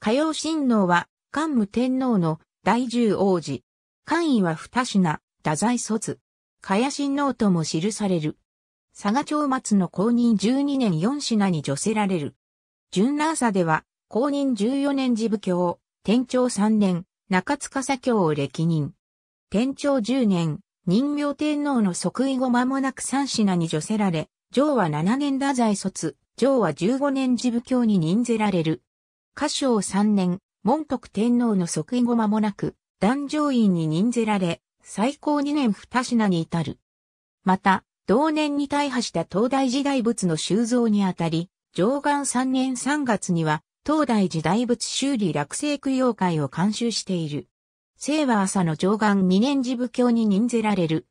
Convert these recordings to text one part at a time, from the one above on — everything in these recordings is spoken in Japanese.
火曜神能は、桓武天皇の大十王子。官位は二品、太宰卒。火屋神能とも記される。佐賀町松の公認12年4品に除せられる。純南ーでは、公認14年事部教、天長3年、中塚左京を歴任。天長10年、任名天皇の即位後間もなく3品に除せられ、上は7年太宰卒、上は15年事部教に任ぜられる。歌唱三年、門徳天皇の即位後間もなく、壇上院に任ぜられ、最高二年二品に至る。また、同年に大破した東大寺大仏の修造にあたり、上岸三年三月には、東大寺大仏修理落成供養会を監修している。清和朝の上岸二年寺部教に任ぜられる。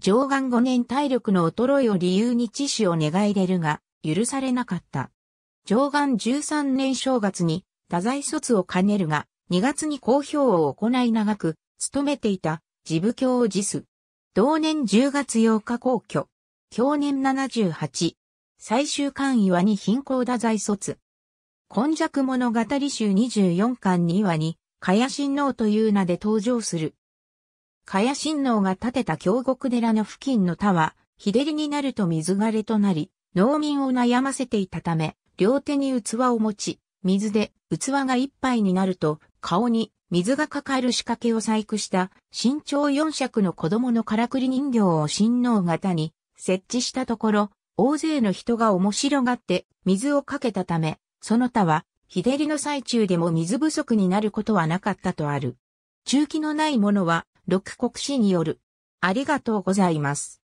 上岸五年体力の衰えを理由に知死を願い出るが、許されなかった。上岸十三年正月に、多罪卒を兼ねるが、2月に公表を行い長く、勤めていた、自部教を辞す。同年10月8日公挙。去年78。最終巻岩に貧困多罪卒。今弱物語集24巻に話に、茅新親王という名で登場する。茅新親王が建てた京極寺の付近の田は、日照りになると水枯れとなり、農民を悩ませていたため、両手に器を持ち、水で器が一杯になると顔に水がかかる仕掛けを細工した身長4尺の子供のからくり人形を親王型に設置したところ、大勢の人が面白がって水をかけたため、その他は日照りの最中でも水不足になることはなかったとある。中期のないものは、六国史による。ありがとうございます。